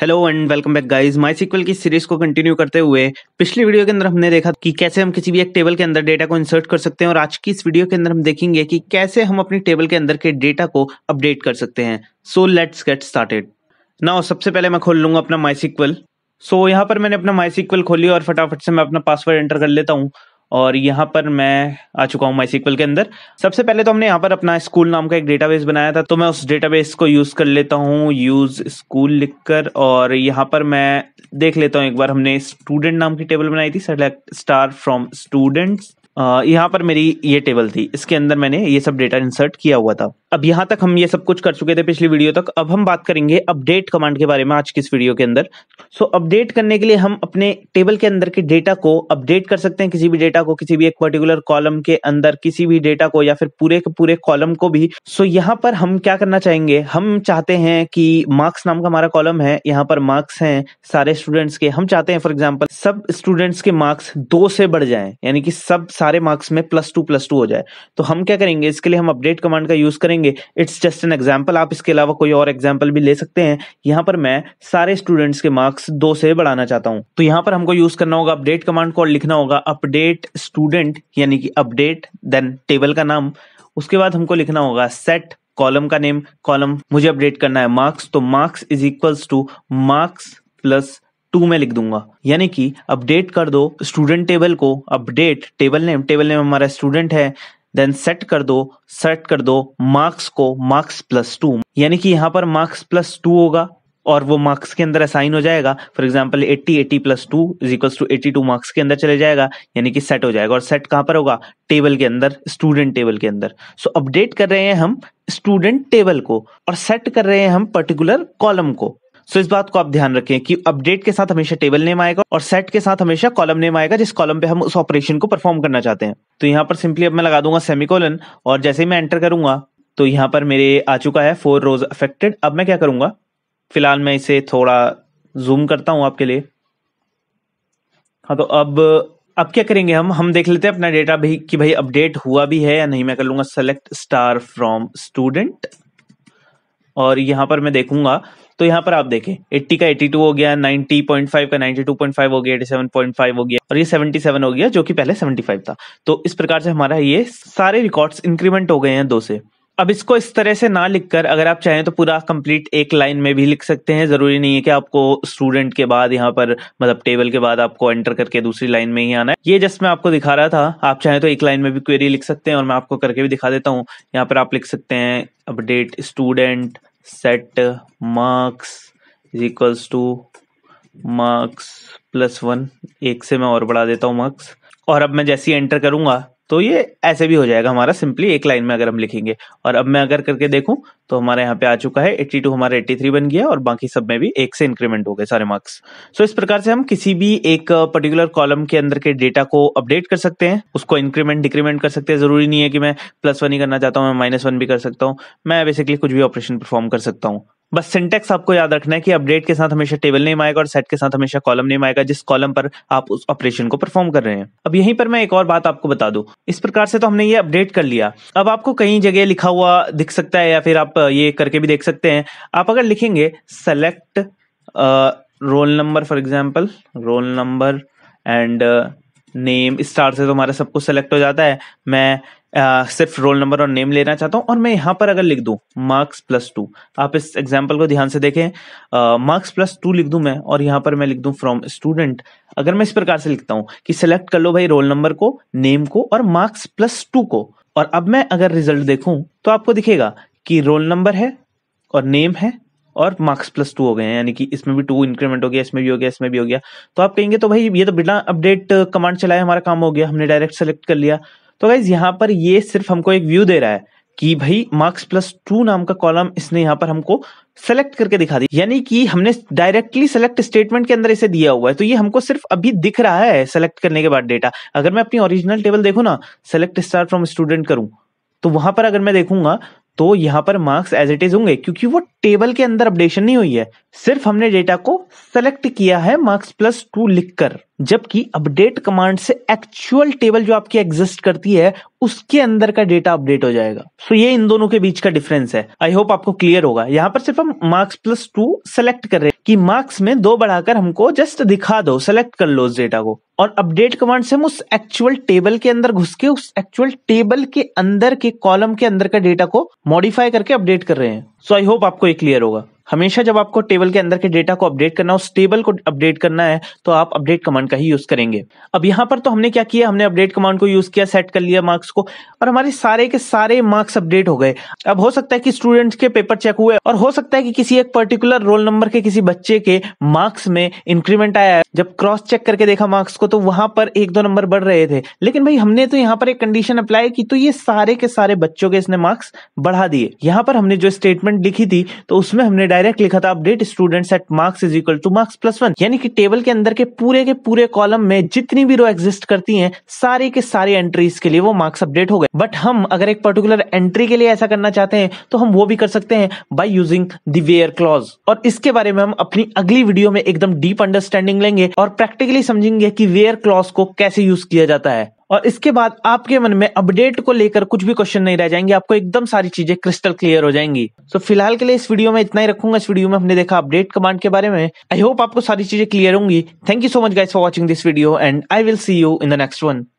hello and welcome back guys my sequel की series को continue करते हुए पिछली वीडियो के अंदर हमने देखा कि कैसे हम किसी भी एक टेबल के अंदर डेटा को इंसर्ट कर सकते हैं और आज की इस वीडियो के अंदर हम देखेंगे कि कैसे हम अपनी टेबल के अंदर के डेटा को अपडेट कर सकते हैं सो लेट्स गेट स्टार्टेड ना सबसे पहले मैं खोल लूंगा अपना माई सो so, यहाँ पर मैंने अपना माई खोली और फटाफट से मैं अपना पासवर्ड एंटर कर लेता हूँ और यहाँ पर मैं आ चुका हूँ माई के अंदर सबसे पहले तो हमने यहाँ पर अपना स्कूल नाम का एक डेटाबेस बनाया था तो मैं उस डेटाबेस को यूज कर लेता हूँ यूज स्कूल लिखकर और यहाँ पर मैं देख लेता हूँ एक बार हमने स्टूडेंट नाम की टेबल बनाई थी सेलेक्ट स्टार फ्रॉम स्टूडेंट्स यहाँ पर मेरी ये टेबल थी इसके अंदर मैंने ये सब डेटा इंसर्ट किया हुआ था अब यहां तक हम ये सब कुछ कर चुके थे पिछली वीडियो तक अब हम बात करेंगे अपडेट कमांड के बारे में आज इस वीडियो के अंदर सो so, अपडेट करने के लिए हम अपने टेबल के अंदर के डेटा को अपडेट कर सकते हैं किसी भी डेटा को किसी भी एक पर्टिकुलर कॉलम के अंदर किसी भी डेटा को या फिर पूरे के पूरे कॉलम को भी सो so, यहाँ पर हम क्या करना चाहेंगे हम चाहते हैं कि मार्क्स नाम का हमारा कॉलम है यहाँ पर मार्क्स है सारे स्टूडेंट्स के हम चाहते हैं फॉर एग्जाम्पल सब स्टूडेंट्स के मार्क्स दो से बढ़ जाए यानी कि सब सारे मार्क्स में प्लस टू प्लस टू हो जाए तो हम क्या करेंगे इसके लिए हम अपडेट कमांड का यूज करेंगे करेंगे इट्स जस्ट एन एग्जाम्पल आप इसके अलावा कोई और एग्जाम्पल भी ले सकते हैं यहाँ पर मैं सारे स्टूडेंट्स के मार्क्स दो से बढ़ाना चाहता हूँ तो यहाँ पर हमको यूज करना होगा अपडेट कमांड को और लिखना होगा अपडेट स्टूडेंट यानी कि अपडेट देन टेबल का नाम उसके बाद हमको लिखना होगा सेट कॉलम का नेम कॉलम मुझे अपडेट करना है मार्क्स तो marks is equals to marks plus two में लिख दूंगा यानी कि अपडेट कर दो स्टूडेंट टेबल को update table name table name हमारा स्टूडेंट है देन सेट कर दो सेट कर दो मार्क्स को मार्क्स प्लस टू यानी कि यहां पर मार्क्स प्लस टू होगा और वो मार्क्स के अंदर असाइन हो जाएगा for example 80 80 plus two is equal to eighty two marks के अंदर चले जाएगा यानी कि सेट हो जाएगा और सेट कहां पर होगा टेबल के अंदर स्टूडेंट टेबल के अंदर सो so, अपडेट कर रहे हैं हम स्टूडेंट टेबल को और सेट कर रहे हैं हम पर्टिकुलर कॉलम को सो इस बात को आप ध्यान रखें कि अपडेट के साथ हमेशा टेबल नेम आएगा और सेट के साथ हमेशा कॉलम नेम आएगा जिस कॉलम पे हम उस ऑपरेशन को परफॉर्म करना चाहते हैं तो यहाँ पर सिंपली अब मैं लगा दूंगा सेमिकोलन और जैसे ही मैं एंटर करूंगा तो यहाँ पर मेरे आ चुका है फोर रोज अफेक्टेड अब मैं क्या करूंगा फिलहाल मैं इसे थोड़ा जूम करता हूँ आपके लिए हाँ तो अब अब क्या करेंगे हम हम देख लेते हैं अपना डेटा भी कि भाई अपडेट हुआ भी है या नहीं मैं कर लूंगा सेलेक्ट स्टार फ्रॉम स्टूडेंट और यहाँ पर मैं देखूंगा तो यहाँ पर आप देखें एट्टी का एट्टी हो गया 90.5 का 92.5 हो गया 87.5 हो गया और ये सेवन हो गया जो कि पहले 75 था तो इस प्रकार से हमारा ये सारे रिकॉर्ड्स इंक्रीमेंट हो गए हैं दो से अब इसको इस तरह से ना लिखकर अगर आप चाहें तो पूरा कंप्लीट एक लाइन में भी लिख सकते हैं जरूरी नहीं है कि आपको स्टूडेंट के बाद यहाँ पर मतलब टेबल के बाद आपको एंटर करके दूसरी लाइन में ही आना है ये जस्ट मैं आपको दिखा रहा था आप चाहें तो एक लाइन में भी क्वेरी लिख सकते हैं और मैं आपको करके भी दिखा देता हूँ यहाँ पर आप लिख सकते हैं update student set marks is equals to marks plus one एक से मैं और बढ़ा देता हूँ मार्क्स और अब मैं जैसे ही एंटर करूंगा तो ये ऐसे भी हो जाएगा हमारा सिंपली एक लाइन में अगर हम लिखेंगे और अब मैं अगर करके देखूं तो हमारे यहाँ पे आ चुका है 82 हमारा 83 बन गया और बाकी सब में भी एक से इंक्रीमेंट हो गए सारे मार्क्स सो so, इस प्रकार से हम किसी भी एक पर्टिकुलर कॉलम के अंदर के डेटा को अपडेट कर सकते हैं उसको इंक्रीमेंट डिक्रीमेंट कर सकते हैं जरूरी नहीं है कि मैं प्लस वन ही करना चाहता हूँ मैं माइनस वन भी कर सकता हूँ मैं बेसिकली कुछ भी ऑपरेशन परफॉर्म कर सकता हूँ बस सिंटेक्स आपको याद रखना है कि अपडेट के साथ हमेशा टेबल नेम आएगा और सेट के साथ हमेशा कॉलम नेम आएगा जिस कॉलम पर आप उस ऑपरेशन को परफॉर्म कर रहे हैं अब यहीं पर मैं एक और बात आपको बता दूं इस प्रकार से तो हमने ये अपडेट कर लिया अब आपको कई जगह लिखा हुआ दिख सकता है या फिर आप ये करके भी देख सकते हैं आप अगर लिखेंगे select roll number for example roll number and name star से तो हमारा सब कुछ सेलेक्ट हो जाता है मैं सिर्फ रोल नंबर और नेम लेना चाहता हूं और मैं यहां पर अगर लिख दू मार्क्स प्लस टू आप इस एग्जाम्पल को ध्यान से देखें मार्क्स प्लस टू लिख दू मैं और यहाँ पर मैं लिख दू फ्रॉम स्टूडेंट अगर मैं इस प्रकार से लिखता हूँ कि सिलेक्ट कर लो भाई रोल नंबर को नेम को और मार्क्स प्लस टू को और अब मैं अगर रिजल्ट देखू तो आपको दिखेगा कि रोल नंबर है और नेम है और मार्क्स प्लस टू हो गए हैं यानी कि इसमें भी टू इंक्रीमेंट हो गया इसमें भी हो गया इसमें भी हो गया तो आप कहेंगे तो भाई ये तो बिना अपडेट कमांड चलाए हमारा काम हो गया हमने डायरेक्ट सेलेक्ट कर लिया तो गाइज यहाँ पर ये सिर्फ हमको एक व्यू दे रहा है कि भाई मार्क्स प्लस टू नाम का कॉलम इसने यहाँ पर हमको सेलेक्ट करके दिखा दी यानी कि हमने डायरेक्टली सेलेक्ट स्टेटमेंट के अंदर इसे दिया हुआ है तो ये हमको सिर्फ अभी दिख रहा है सेलेक्ट करने के बाद डेटा अगर मैं अपनी ओरिजिनल टेबल देखू ना सेलेक्ट स्टार फ्रॉम स्टूडेंट करूं तो वहां पर अगर मैं देखूंगा तो यहाँ पर मार्क्स एज इट इज होंगे क्योंकि वो टेबल के अंदर अपडेशन नहीं हुई है सिर्फ हमने डेटा को सेलेक्ट किया है मार्क्स प्लस टू लिखकर जबकि अपडेट कमांड से एक्चुअल टेबल जो आपकी एग्जिस्ट करती है उसके अंदर का डेटा अपडेट हो जाएगा सो so ये इन दोनों के बीच का डिफरेंस है आई होप आपको क्लियर होगा यहाँ पर सिर्फ हम मार्क्स प्लस टू सेलेक्ट कर रहे हैं कि मार्क्स में दो बढ़ाकर हमको जस्ट दिखा दो सेलेक्ट कर लो उस डेटा को और अपडेट कमांड से हम उस एक्चुअल टेबल के अंदर घुस के उस एक्चुअल टेबल के अंदर के कॉलम के अंदर का डेटा को मॉडिफाई करके अपडेट कर रहे हैं सो आई होप आपको ये क्लियर होगा हमेशा जब आपको टेबल के अंदर के डेटा को अपडेट करना उस टेबल को अपडेट करना है तो आप अपडेट कमांड का ही यूज करेंगे अब यहाँ पर तो हमने क्या किया हमने अपडेट कमांड को यूज किया सेट कर लिया मार्क्स को और हमारे सारे के सारे मार्क्स अपडेट हो गए अब हो सकता है कि स्टूडेंट्स के पेपर चेक हुए और हो सकता है कि किसी एक पर्टिकुलर रोल नंबर के किसी बच्चे के मार्क्स में इंक्रीमेंट आया है जब क्रॉस चेक करके देखा मार्क्स को तो वहां पर एक दो नंबर बढ़ रहे थे लेकिन भाई हमने तो यहाँ पर एक कंडीशन अप्लाई की तो ये सारे के सारे बच्चों के इसने मार्क्स बढ़ा दिए यहाँ पर हमने जो स्टेटमेंट लिखी थी तो उसमें हमने डायरेक्ट लिखा था update students at marks is equal to marks plus one यानी कि टेबल के अंदर के पूरे के पूरे कॉलम में जितनी भी रो एग्जिस्ट करती हैं सारे के सारे एंट्रीज के लिए वो मार्क्स अपडेट हो गए बट हम अगर एक पर्टिकुलर एंट्री के लिए ऐसा करना चाहते हैं तो हम वो भी कर सकते हैं बाई यूजिंग दर क्लॉज और इसके बारे में हम अपनी अगली वीडियो में एकदम डीप अंडरस्टैंडिंग लेंगे और प्रैक्टिकली समझेंगे कि वेयर क्लॉज को कैसे यूज किया जाता है और इसके बाद आपके मन में अपडेट को लेकर कुछ भी क्वेश्चन नहीं रह जाएंगे आपको एकदम सारी चीजें क्रिस्टल क्लियर हो जाएंगी सो so, फिलहाल के लिए इस वीडियो में इतना ही रखूंगा इस वीडियो में हमने देखा अपडेट कमांड के बारे में आई होप आपको सारी चीजें क्लियर होंगी thank you so much guys for watching this video and I will see you in the next one